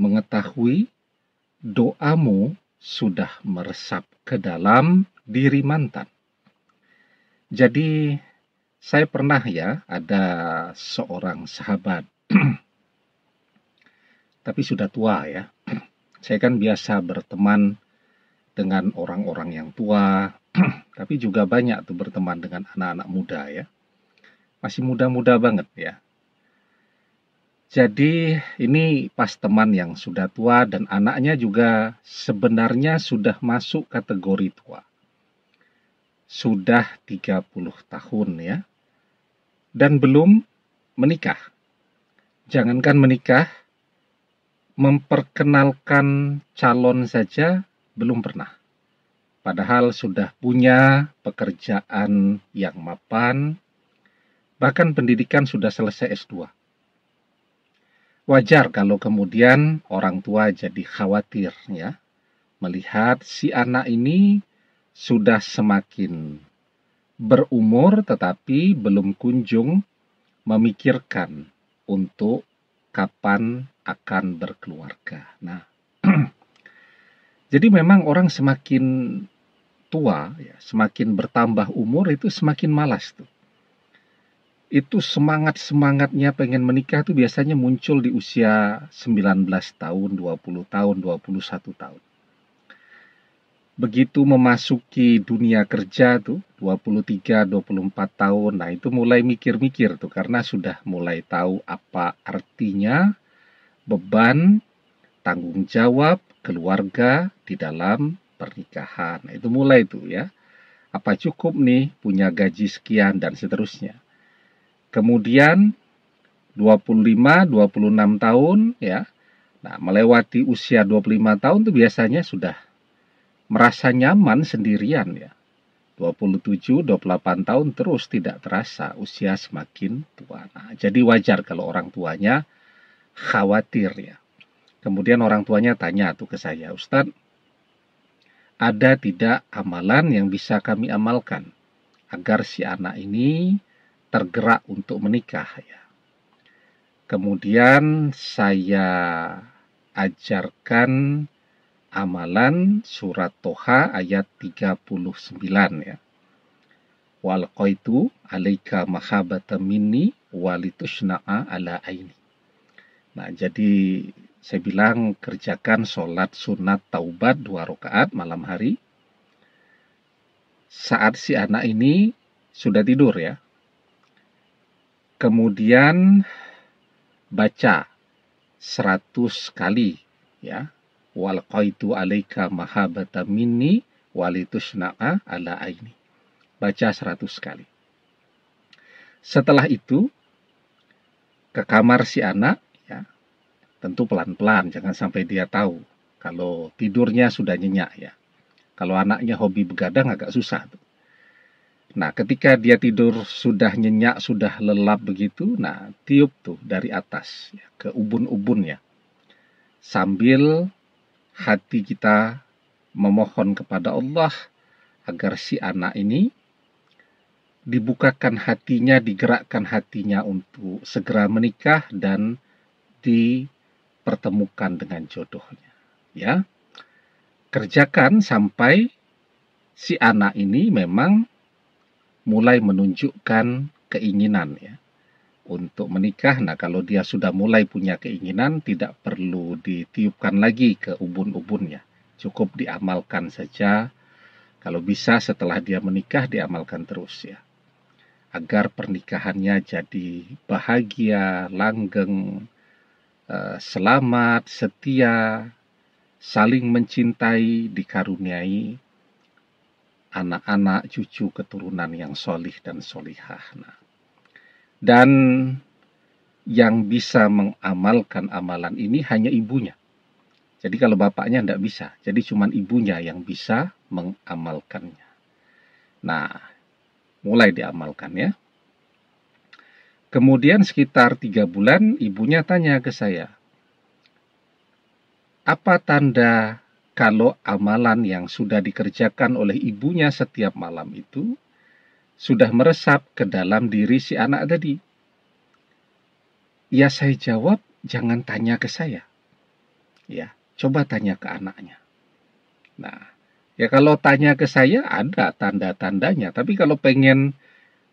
mengetahui doamu sudah meresap ke dalam diri mantan. Jadi saya pernah ya ada seorang sahabat tapi sudah tua ya. Saya kan biasa berteman dengan orang-orang yang tua, tapi juga banyak tuh berteman dengan anak-anak muda ya. Masih muda-muda banget ya. Jadi ini pas teman yang sudah tua dan anaknya juga sebenarnya sudah masuk kategori tua. Sudah 30 tahun ya. Dan belum menikah. Jangankan menikah, memperkenalkan calon saja belum pernah. Padahal sudah punya pekerjaan yang mapan, bahkan pendidikan sudah selesai S2 wajar kalau kemudian orang tua jadi khawatir ya melihat si anak ini sudah semakin berumur tetapi belum kunjung memikirkan untuk kapan akan berkeluarga. Nah, jadi memang orang semakin tua, ya, semakin bertambah umur itu semakin malas tuh itu semangat-semangatnya pengen menikah itu biasanya muncul di usia 19 tahun, 20 tahun, 21 tahun. Begitu memasuki dunia kerja tuh 23, 24 tahun. Nah, itu mulai mikir-mikir tuh karena sudah mulai tahu apa artinya beban tanggung jawab keluarga di dalam pernikahan. Nah, itu mulai tuh ya. Apa cukup nih punya gaji sekian dan seterusnya. Kemudian 25, 26 tahun ya. Nah, melewati usia 25 tahun itu biasanya sudah merasa nyaman sendirian ya. 27, 28 tahun terus tidak terasa usia semakin tua. Nah, jadi wajar kalau orang tuanya khawatir ya. Kemudian orang tuanya tanya tuh ke saya, Ustadz, ada tidak amalan yang bisa kami amalkan agar si anak ini tergerak untuk menikah ya. Kemudian saya ajarkan amalan surat Toha ayat 39 ya. Walqaitu alaika mahabata minni walitusna'a ala aini. Nah, jadi saya bilang kerjakan sholat sunat taubat dua rakaat malam hari. Saat si anak ini sudah tidur ya, Kemudian baca seratus kali ya. qaitu alaika mahabata minni walitusna'a ala aini. Baca seratus kali. Setelah itu ke kamar si anak ya. Tentu pelan-pelan jangan sampai dia tahu kalau tidurnya sudah nyenyak ya. Kalau anaknya hobi begadang agak susah tuh. Nah, ketika dia tidur sudah nyenyak, sudah lelap begitu, nah tiup tuh dari atas ya, ke ubun ubun ya Sambil hati kita memohon kepada Allah agar si anak ini dibukakan hatinya, digerakkan hatinya untuk segera menikah dan dipertemukan dengan jodohnya. Ya. Kerjakan sampai si anak ini memang mulai menunjukkan keinginan ya untuk menikah. Nah, kalau dia sudah mulai punya keinginan, tidak perlu ditiupkan lagi ke ubun-ubunnya. Cukup diamalkan saja. Kalau bisa setelah dia menikah diamalkan terus ya. Agar pernikahannya jadi bahagia, langgeng, eh, selamat, setia, saling mencintai, dikaruniai anak-anak cucu keturunan yang solih dan solihah. Nah, dan yang bisa mengamalkan amalan ini hanya ibunya. Jadi kalau bapaknya tidak bisa, jadi cuma ibunya yang bisa mengamalkannya. Nah, mulai diamalkan ya. Kemudian sekitar tiga bulan ibunya tanya ke saya, apa tanda kalau amalan yang sudah dikerjakan oleh ibunya setiap malam itu sudah meresap ke dalam diri si anak tadi? Ya saya jawab, jangan tanya ke saya. Ya, coba tanya ke anaknya. Nah, ya kalau tanya ke saya ada tanda-tandanya, tapi kalau pengen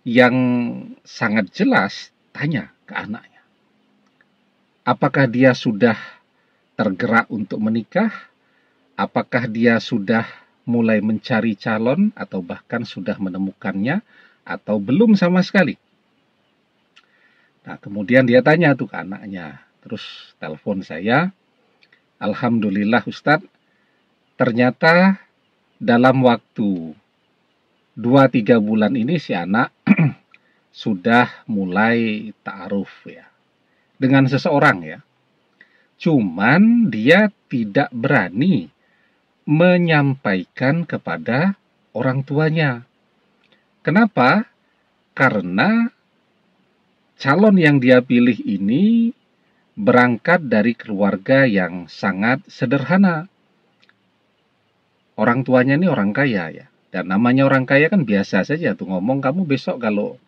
yang sangat jelas, tanya ke anaknya. Apakah dia sudah tergerak untuk menikah? apakah dia sudah mulai mencari calon atau bahkan sudah menemukannya atau belum sama sekali. Nah, kemudian dia tanya tuh ke anaknya, terus telepon saya. Alhamdulillah Ustadz, ternyata dalam waktu 2-3 bulan ini si anak sudah mulai ta'aruf ya. Dengan seseorang ya. Cuman dia tidak berani menyampaikan kepada orang tuanya. Kenapa? Karena calon yang dia pilih ini berangkat dari keluarga yang sangat sederhana. Orang tuanya ini orang kaya ya. Dan namanya orang kaya kan biasa saja tuh ngomong kamu besok kalau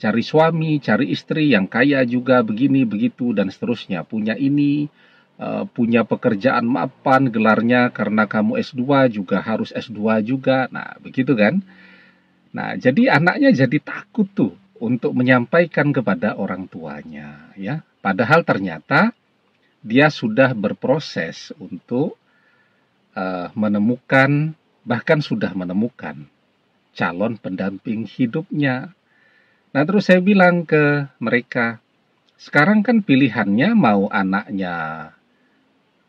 cari suami, cari istri yang kaya juga begini begitu dan seterusnya, punya ini, Eh, punya pekerjaan mapan gelarnya karena kamu S2 juga harus S2 juga. Nah, begitu kan? Nah, jadi anaknya jadi takut tuh untuk menyampaikan kepada orang tuanya ya. Padahal ternyata dia sudah berproses untuk uh, menemukan bahkan sudah menemukan calon pendamping hidupnya. Nah, terus saya bilang ke mereka, sekarang kan pilihannya mau anaknya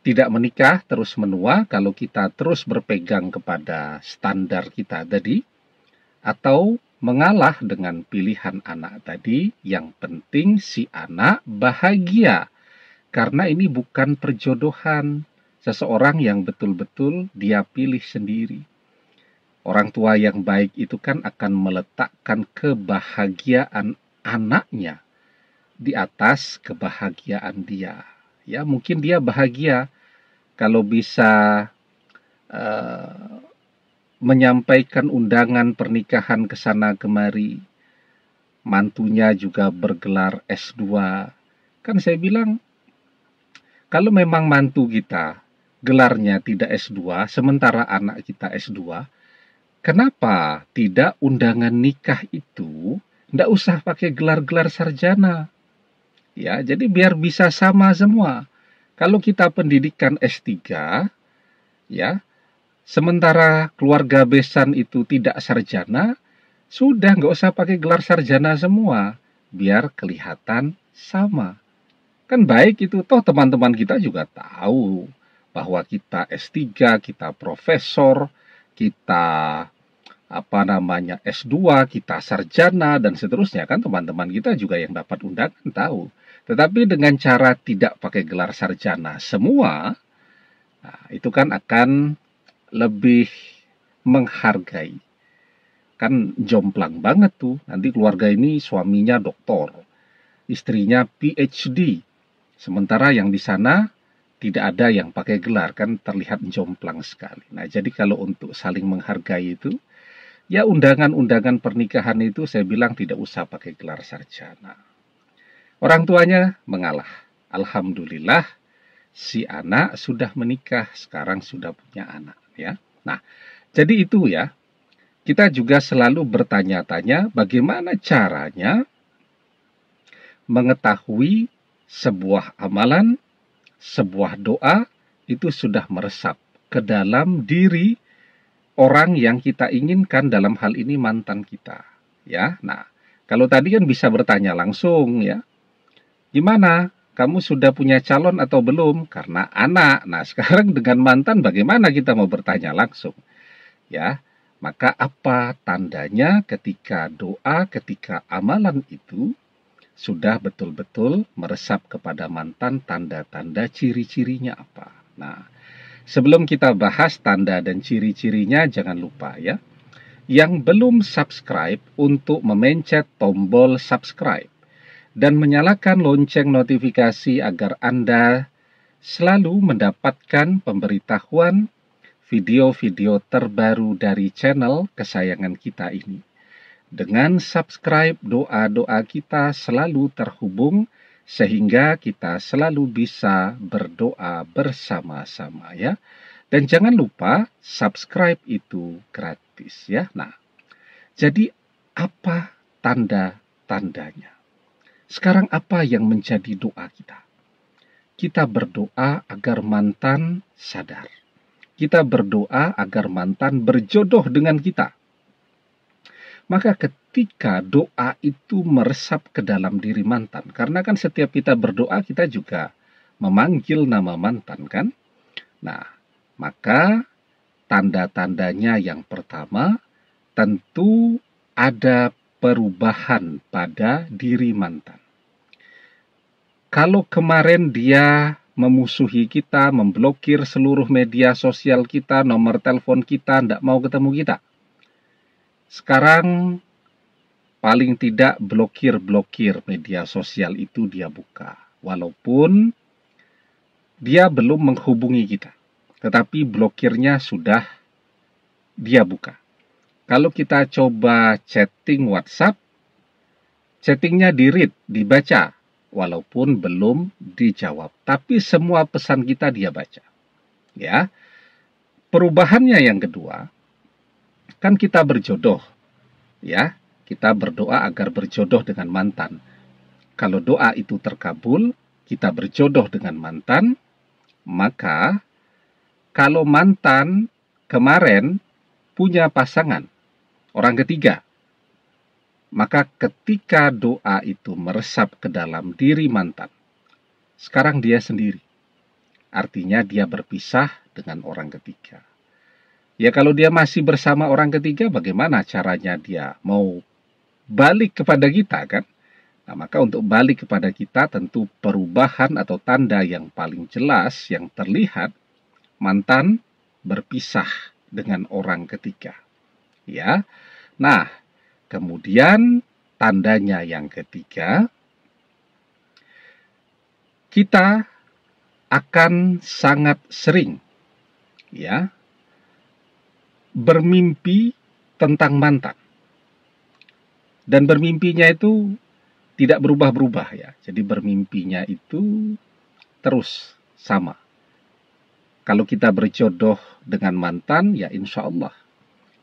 tidak menikah terus menua kalau kita terus berpegang kepada standar kita tadi atau mengalah dengan pilihan anak tadi yang penting si anak bahagia karena ini bukan perjodohan seseorang yang betul-betul dia pilih sendiri orang tua yang baik itu kan akan meletakkan kebahagiaan anaknya di atas kebahagiaan dia ya mungkin dia bahagia kalau bisa uh, menyampaikan undangan pernikahan ke sana kemari. Mantunya juga bergelar S2. Kan saya bilang kalau memang mantu kita gelarnya tidak S2 sementara anak kita S2, kenapa tidak undangan nikah itu ndak usah pakai gelar-gelar sarjana? Ya, jadi biar bisa sama semua. Kalau kita pendidikan S3 ya, sementara keluarga besan itu tidak sarjana, sudah nggak usah pakai gelar sarjana semua, biar kelihatan sama. Kan baik itu, toh teman-teman kita juga tahu bahwa kita S3, kita profesor, kita apa namanya S2, kita sarjana dan seterusnya kan teman-teman kita juga yang dapat undangan tahu. Tetapi dengan cara tidak pakai gelar sarjana semua, nah, itu kan akan lebih menghargai. Kan jomplang banget tuh. Nanti keluarga ini suaminya doktor, istrinya PhD. Sementara yang di sana tidak ada yang pakai gelar kan terlihat jomplang sekali. Nah, jadi kalau untuk saling menghargai itu ya undangan-undangan pernikahan itu saya bilang tidak usah pakai gelar sarjana. Orang tuanya mengalah. Alhamdulillah si anak sudah menikah, sekarang sudah punya anak ya. Nah, jadi itu ya. Kita juga selalu bertanya-tanya bagaimana caranya mengetahui sebuah amalan, sebuah doa itu sudah meresap ke dalam diri orang yang kita inginkan dalam hal ini mantan kita ya. Nah, kalau tadi kan bisa bertanya langsung ya. Gimana? Kamu sudah punya calon atau belum? Karena anak. Nah, sekarang dengan mantan bagaimana kita mau bertanya langsung? Ya, maka apa tandanya ketika doa, ketika amalan itu sudah betul-betul meresap kepada mantan tanda-tanda ciri-cirinya apa? Nah, sebelum kita bahas tanda dan ciri-cirinya jangan lupa ya yang belum subscribe untuk memencet tombol subscribe dan menyalakan lonceng notifikasi agar Anda selalu mendapatkan pemberitahuan video-video terbaru dari channel kesayangan kita ini. Dengan subscribe, doa-doa kita selalu terhubung sehingga kita selalu bisa berdoa bersama-sama ya. Dan jangan lupa subscribe itu gratis ya. Nah, jadi apa tanda-tandanya? Sekarang apa yang menjadi doa kita? Kita berdoa agar mantan sadar. Kita berdoa agar mantan berjodoh dengan kita. Maka ketika doa itu meresap ke dalam diri mantan, karena kan setiap kita berdoa kita juga memanggil nama mantan kan? Nah, maka tanda-tandanya yang pertama tentu ada perubahan pada diri mantan. Kalau kemarin dia memusuhi kita, memblokir seluruh media sosial kita, nomor telepon kita, tidak mau ketemu kita. Sekarang paling tidak blokir-blokir media sosial itu dia buka. Walaupun dia belum menghubungi kita, tetapi blokirnya sudah dia buka. Kalau kita coba chatting WhatsApp, chattingnya di-read, dibaca, walaupun belum dijawab. Tapi semua pesan kita dia baca. Ya. Perubahannya yang kedua, kan kita berjodoh. Ya, kita berdoa agar berjodoh dengan mantan. Kalau doa itu terkabul, kita berjodoh dengan mantan, maka kalau mantan kemarin punya pasangan orang ketiga, maka ketika doa itu meresap ke dalam diri mantan, sekarang dia sendiri. Artinya dia berpisah dengan orang ketiga. Ya kalau dia masih bersama orang ketiga, bagaimana caranya dia mau balik kepada kita kan? Nah, maka untuk balik kepada kita tentu perubahan atau tanda yang paling jelas yang terlihat mantan berpisah dengan orang ketiga. Ya. Nah, Kemudian tandanya yang ketiga, kita akan sangat sering ya bermimpi tentang mantan. Dan bermimpinya itu tidak berubah-berubah ya. Jadi bermimpinya itu terus sama. Kalau kita berjodoh dengan mantan, ya insya Allah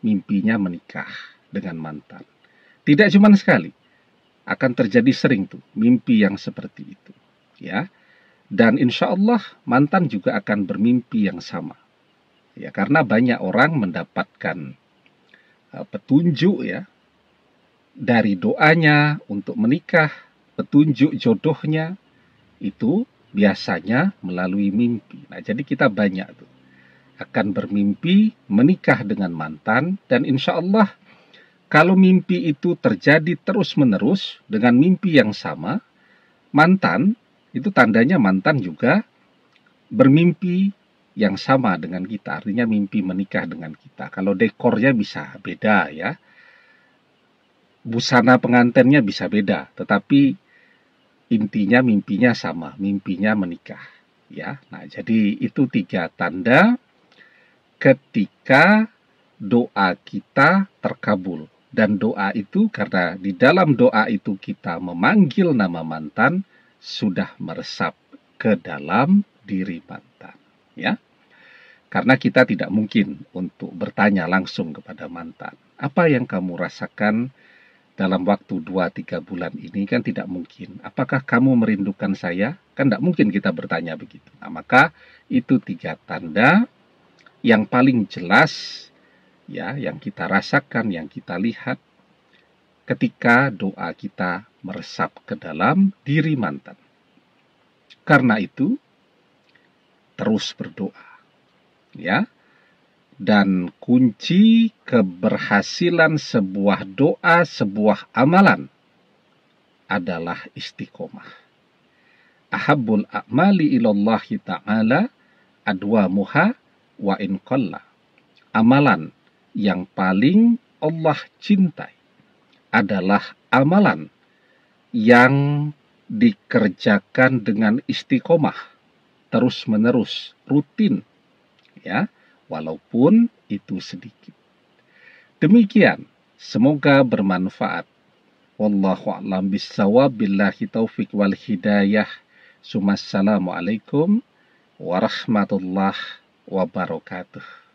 mimpinya menikah dengan mantan. Tidak cuma sekali, akan terjadi sering tuh mimpi yang seperti itu, ya. Dan insya Allah mantan juga akan bermimpi yang sama, ya karena banyak orang mendapatkan eh, petunjuk ya dari doanya untuk menikah, petunjuk jodohnya itu biasanya melalui mimpi. Nah, jadi kita banyak tuh akan bermimpi menikah dengan mantan dan insya Allah kalau mimpi itu terjadi terus-menerus dengan mimpi yang sama, mantan itu tandanya mantan juga bermimpi yang sama dengan kita, artinya mimpi menikah dengan kita. Kalau dekornya bisa beda ya. Busana pengantennya bisa beda, tetapi intinya mimpinya sama, mimpinya menikah ya. Nah, jadi itu tiga tanda ketika doa kita terkabul. Dan doa itu karena di dalam doa itu kita memanggil nama mantan sudah meresap ke dalam diri mantan, ya. Karena kita tidak mungkin untuk bertanya langsung kepada mantan. Apa yang kamu rasakan dalam waktu 2-3 bulan ini kan tidak mungkin. Apakah kamu merindukan saya? Kan tidak mungkin kita bertanya begitu. Nah, maka itu tiga tanda yang paling jelas ya yang kita rasakan, yang kita lihat ketika doa kita meresap ke dalam diri mantan. Karena itu terus berdoa. Ya. Dan kunci keberhasilan sebuah doa, sebuah amalan adalah istiqomah. Ahabbul a'mali ilallahi ta'ala adwa muha wa in Amalan yang paling Allah cintai adalah amalan yang dikerjakan dengan istiqomah terus-menerus rutin ya walaupun itu sedikit. Demikian, semoga bermanfaat. Wallahu a'lam bissawab billahi taufik wal hidayah. Sumassalamualaikum warahmatullahi wabarakatuh.